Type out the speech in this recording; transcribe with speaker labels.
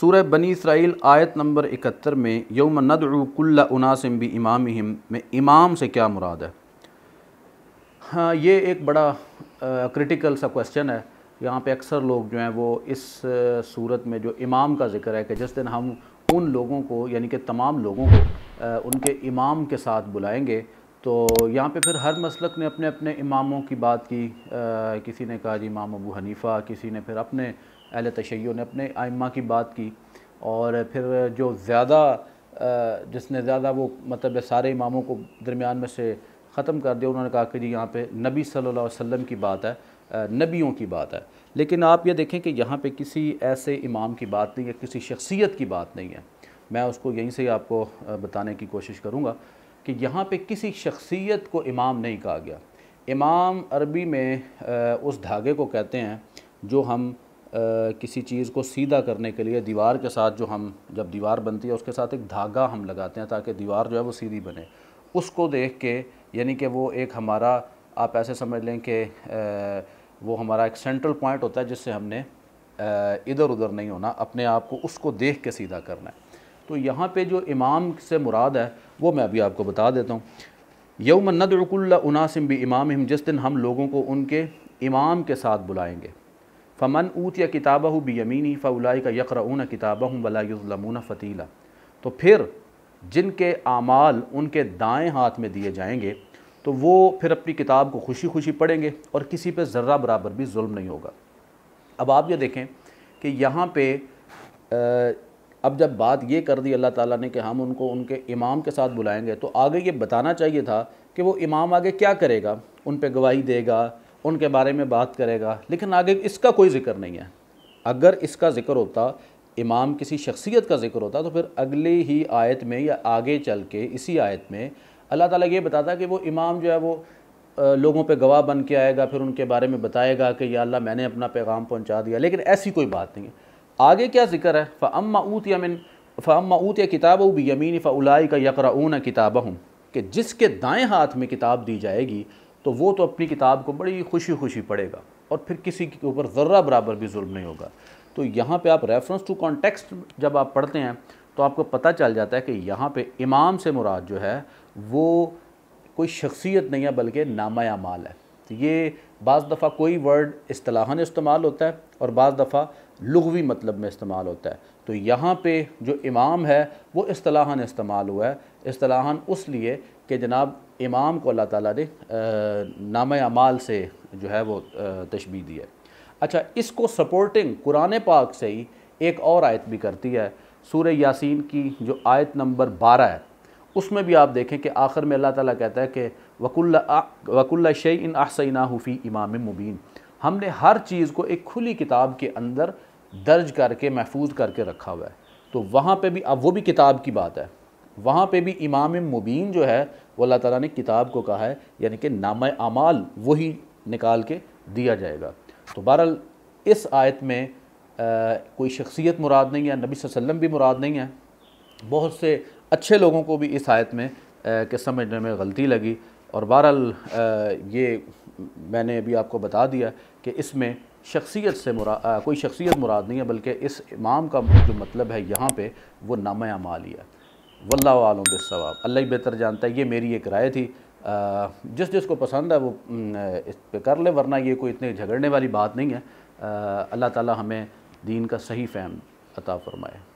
Speaker 1: सूर बनी इसराइल आयत नंबर इकहत्तर में यौम नदकुल्ला उनासम भी इमाम में इमाम से क्या मुराद है हाँ ये एक बड़ा क्रिटिकल सा क्वेश्चन है यहाँ पे अक्सर लोग जो हैं वो इस सूरत में जो इमाम का जिक्र है कि जिस दिन हम उन लोगों को यानी कि तमाम लोगों को आ, उनके इमाम के साथ बुलाएंगे तो यहाँ पे फिर हर मसलक ने अपने अपने इमामों की बात की आ, किसी ने कहा जी इमाम अबू हनीफ़ा किसी ने फिर अपने अहल तशैयों ने अपने आइमा की बात की और फिर जो ज़्यादा जिसने ज़्यादा वो मतलब सारे इमामों को दरमियान में से ख़त्म कर दिया उन्होंने कहा कि जी यहाँ पे नबी सल्लल्लाहु अलैहि वसल्लम की बात है नबियों की बात है लेकिन आप ये देखें कि यहाँ पे किसी ऐसे इमाम की बात नहीं है किसी शख्सियत की बात नहीं है मैं उसको यहीं से आपको बताने की कोशिश करूँगा कि यहाँ पर किसी शख्सियत को इमाम नहीं कहा गया इमाम अरबी में उस धागे को कहते हैं जो हम किसी चीज़ को सीधा करने के लिए दीवार के साथ जो हम जब दीवार बनती है उसके साथ एक धागा हम लगाते हैं ताकि दीवार जो है वो सीधी बने उसको देख के यानी कि वो एक हमारा आप ऐसे समझ लें कि वो हमारा एक सेंट्रल पॉइंट होता है जिससे हमने इधर उधर नहीं होना अपने आप को उसको देख के सीधा करना है तो यहाँ पे जो इमाम से मुराद है वो मैं अभी आपको बता देता हूँ यौम नदरकुल्ला उनासिम भी इमाम हम जिस दिन हम लोगों को उनके इमाम के साथ बुलाएंगे फ़मन ऊत या किताबा हो बीमीनी फ़लाई का ऊन किताबा हूँ वलाज़लमून फ़तीला तो फिर जिनके आमाल उनके दाएँ हाथ में दिए जाएंगे तो वो फिर अपनी किताब को खुशी खुशी पढ़ेंगे और किसी पर ज़र्रा बराबर भी म नहीं होगा अब आप ये देखें कि यहाँ पर अब जब बात ये कर दी अल्लाह ताला ने कि हम उनको उनके इमाम के साथ बुलाएंगे तो आगे ये बताना चाहिए था कि वो इमाम आगे क्या करेगा उन पर गवाही देगा उनके बारे में बात करेगा लेकिन आगे इसका कोई ज़िक्र नहीं है अगर इसका ज़िक्र होता इमाम किसी शख्सियत का ज़िक्र होता तो फिर अगली ही आयत में या आगे चल के इसी आयत में अल्लाह ताला ये बताता कि वो इमाम जो है वो लोगों पे गवाह बन के आएगा फिर उनके बारे में बताएगा कि या अल्लाह मैंने अपना पैगाम पहुंचा दिया लेकिन ऐसी कोई बात नहीं है आगे क्या जिक्र है फ़म ऊत यमिन फ़म ऊत या किताब भी यमीन फ़लाई का यकरा ऊन किताब हूँ कि जिसके दाएँ हाथ में किताब दी जाएगी तो वो तो अपनी किताब को बड़ी खुशी खुशी पढ़ेगा और फिर किसी के ऊपर ज़र्रा बराबर भी जुल्म नहीं होगा तो यहाँ पे आप रेफरेंस टू कॉन्टेक्स्ट जब आप पढ़ते हैं तो आपको पता चल जाता है कि यहाँ पे इमाम से मुराद जो है वो कोई शख्सियत नहीं है बल्कि नामा माल है तो ये बज़ दफ़ा कोई वर्ड असलाहन इस्तेमाल होता है और बज़ दफ़ा लघवी मतलब में इस्तेमाल होता है तो यहाँ पे जो इमाम है वो असलाहन इस्तेमाल हुआ है असलाहन उस लिए कि जनाब इमाम को अल्लाह ताला ने नाम अमाल से जो है वो तशबी दी है अच्छा इसको सपोर्टिंग कुरान पाक से ही एक और आयत भी करती है सूर यासीन की जो आयत नंबर बारह है उसमें भी आप देखें कि आखिर में अल्लाह ताला कहता है कि वकुल्ला वक़ुल्ल शई इन आसना हुफ़ी इमाम मुबीन हमने हर चीज़ को एक खुली किताब के अंदर दर्ज करके महफूज करके रखा हुआ है तो वहाँ पे भी अब वो भी किताब की बात है वहाँ पे भी इमाम मुबीन जो है वो अल्लाह ताला ने किताब को कहा है यानी कि नाम अमाल वही निकाल के दिया जाएगा तो बहरहाल इस आयत में आ, कोई शख्सियत मुराद नहीं है नबी वसल्लम भी मुराद नहीं है बहुत से अच्छे लोगों को भी इस आयत में आ, के समझने में गलती लगी और बहरहाल ये मैंने अभी आपको बता दिया कि इसमें शख्सियत से मुरा आ, कोई शख्सियत मुराद नहीं है बल्कि इस इमाम का जो मतलब है यहाँ पे वो नाम अमाल ही है वल्ला आलम बेसवाब अल्लाह ही बेहतर जानता है ये मेरी एक राय थी आ, जिस जिसको पसंद है वो इस पर कर ले वरना ये कोई इतने झगड़ने वाली बात नहीं है अल्लाह ताला हमें दीन का सही फ़हम अता फ़रमाए